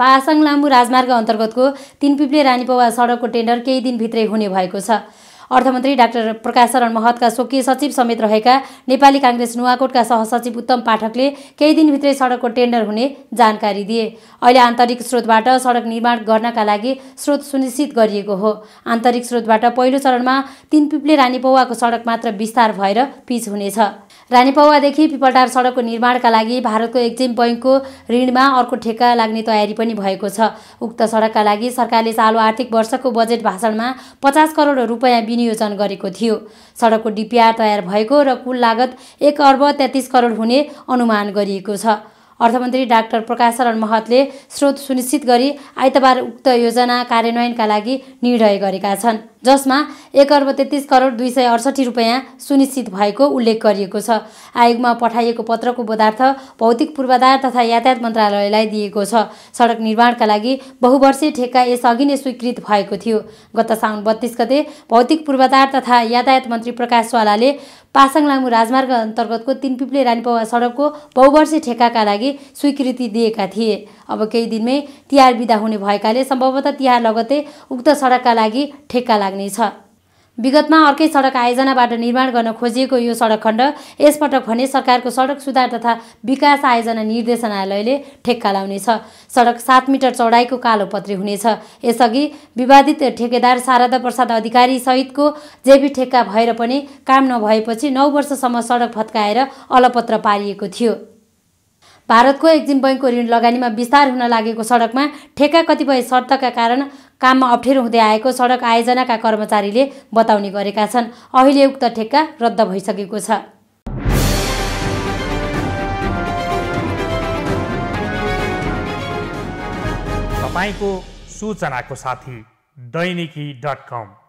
पासाङ लामु राजमार्ग अन्तर्गतको तिनपिप्ले रानीपवा सडकको टेन्डर केही दिनभित्रै हुने भएको छ अर्थमन्त्री डाक्टर प्रकाश शरण महतका स्वकीय सचिव समेत रहेका नेपाली काङ्ग्रेस नुवाकोटका सहसचिव उत्तम पाठकले केही दिनभित्रै सडकको टेन्डर हुने जानकारी दिए अहिले आन्तरिक स्रोतबाट सडक निर्माण गर्नका लागि स्रोत सुनिश्चित गरिएको हो आन्तरिक स्रोतबाट पहिलो चरणमा तिन पिप्ले रानीपौवाको सडक मात्र विस्तार भएर पिच हुनेछ रानीपौवादेखि पिपलटार सडकको निर्माणका लागि भारतको एक्जिम बैङ्कको ऋणमा अर्को ठेक्का लाग्ने तयारी पनि भएको छ उक्त सडकका लागि सरकारले चालु आर्थिक वर्षको बजेट भाषणमा पचास करोड रुपियाँ विनियोजन गरेको थियो सडकको डिपिआर तयार भएको र कुल लागत एक अर्ब तेत्तिस करोड हुने अनुमान गरिएको छ अर्थमन्त्री डाक्टर प्रकाश शरण महतले स्रोत सुनिश्चित गरी आइतबार उक्त योजना कार्यान्वयनका लागि निर्णय गरेका छन् जसमा एक अर्ब तेत्तिस करोड दुई सय अडसठी रुपियाँ सुनिश्चित भएको उल्लेख गरिएको छ आयोगमा पठाइएको पत्रको पदार्थ भौतिक पूर्वाधार तथा यातायात मन्त्रालयलाई दिएको छ सडक निर्माणका लागि बहुवर्षीय ठेक्का यसअघि नै स्वीकृत भएको थियो गत साउन बत्तिस गते भौतिक पूर्वाधार तथा यातायात मन्त्री प्रकाश वालाले पासाङ लामु राजमार्ग अन्तर्गतको तिनपिप्ले रानीपावा सडकको बहुवर्षीय ठेकाका लागि स्वीकृति दिएका थिए अब केही दिनमै तिहार बिदा हुने भएकाले सम्भवतः तिहार लगत्तै उक्त सडकका लागि ठेक्का लाग्नेछ विगतमा अर्कै सडक आयोजनाबाट निर्माण गर्न खोजिएको यो सडक खण्ड यसपटक भने सरकारको सडक सुधार तथा विकास आयोजना निर्देशनालयले ठेक्का लाउनेछ सडक सात मिटर चौडाइको कालो पत्री हुनेछ यसअघि विवादित ठेकेदार शारदा प्रसाद अधिकारी सहितको जेबी ठेक्का भएर पनि काम नभएपछि नौ वर्षसम्म सडक फत्काएर अलपत्र पारिएको थियो भारतको एक्जिम बैङ्कको ऋण लगानीमा विस्तार हुन लागेको सडकमा ठेक्का कतिपय शर्तका कारण काममा अप्ठ्यारो हुँदै आएको सडक आयोजनाका कर्मचारीले बताउने गरेका छन् अहिले उक्त ठेक्का रद्द भइसकेको छ तपाईँको सूचनाको साथी दैनिकी डट कम